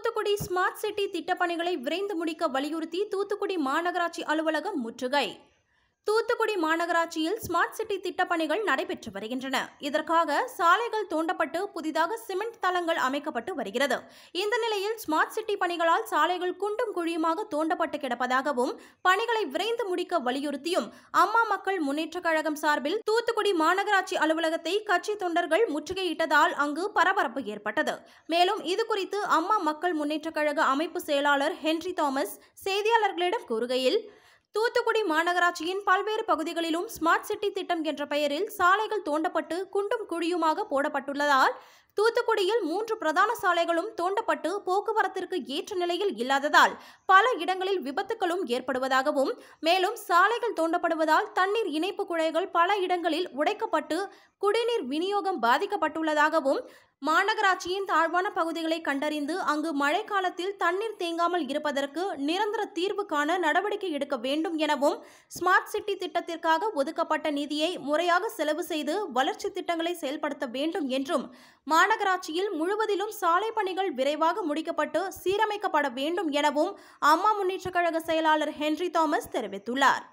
Thoothukudi smart city திட்டப்பணிகளை விரைந்து முடிக்க வலியுறுத்தி தூத்துக்குடி மாநகராட்சி அலுவலகம் முற்றுகை தூத்துக்குடி மாநகராட்சியில் ஸ்மார்ட் சிட்டி திட்டப்பணிகள் நடைபெற்று வருகின்றன இதற்காக சாலைகள் தோண்டப்பட்டு புதிதாக சிமெண்ட் தளங்கள் அமைக்கப்பட்டு வருகிறது இந்த நிலையில் ஸ்மார்ட் சிட்டி பணிகளால் சாலைகள் குண்டும் குழியுமாக தோண்டப்பட்டு கிடப்பதாகவும் பணிகளை விரைந்து முடிக்க வலியுறுத்தியும் அம்மா மக்கள் முன்னேற்றக் கழகம் சார்பில் தூத்துக்குடி மாநகராட்சி அலுவலகத்தை கட்சி தொண்டர்கள் முற்றுகையிட்டதால் அங்கு பரபரப்பு ஏற்பட்டது மேலும் இதுகுறித்து அம்மா மக்கள் முன்னேற்றக் கழக அமைப்பு செயலாளர் ஹென்றி தாமஸ் செய்தியாளர்களிடம் கூறுகையில் தூத்துக்குடி மாநகராட்சியின் பல்வேறு பகுதிகளிலும் ஸ்மார்ட் சிட்டி திட்டம் என்ற பெயரில் சாலைகள் தோண்டப்பட்டு குண்டும் குழியுமாக போடப்பட்டுள்ளதால் தூத்துக்குடியில் மூன்று பிரதான சாலைகளும் தோண்டப்பட்டு போக்குவரத்திற்கு ஏற்ற நிலையில் இல்லாததால் பல இடங்களில் விபத்துகளும் ஏற்படுவதாகவும் மேலும் சாலைகள் தோண்டப்படுவதால் தண்ணீர் இணைப்பு குழாய்கள் பல இடங்களில் உடைக்கப்பட்டு குடிநீர் விநியோகம் பாதிக்கப்பட்டுள்ளதாகவும் மாநகராட்சியின் தாழ்வான பகுதிகளை கண்டறிந்து அங்கு மழைக்காலத்தில் தண்ணீர் தேங்காமல் இருப்பதற்கு நிரந்தர தீர்வு காண நடவடிக்கை எடுக்க வேண்டும் எனவும் ஸ்மார்ட் சிட்டி திட்டத்திற்காக ஒதுக்கப்பட்ட நிதியை முறையாக செலவு செய்து வளர்ச்சி திட்டங்களை செயல்படுத்த வேண்டும் என்றும் மாநகர மாநகராட்சியில் முழுவதிலும் சாலை பணிகள் விரைவாக முடிக்கப்பட்டு சீரமைக்கப்பட வேண்டும் எனவும் அம்மா முன்னேற்றக் கழக செயலாளர் ஹென்றி தாமஸ் தெரிவித்துள்ளார்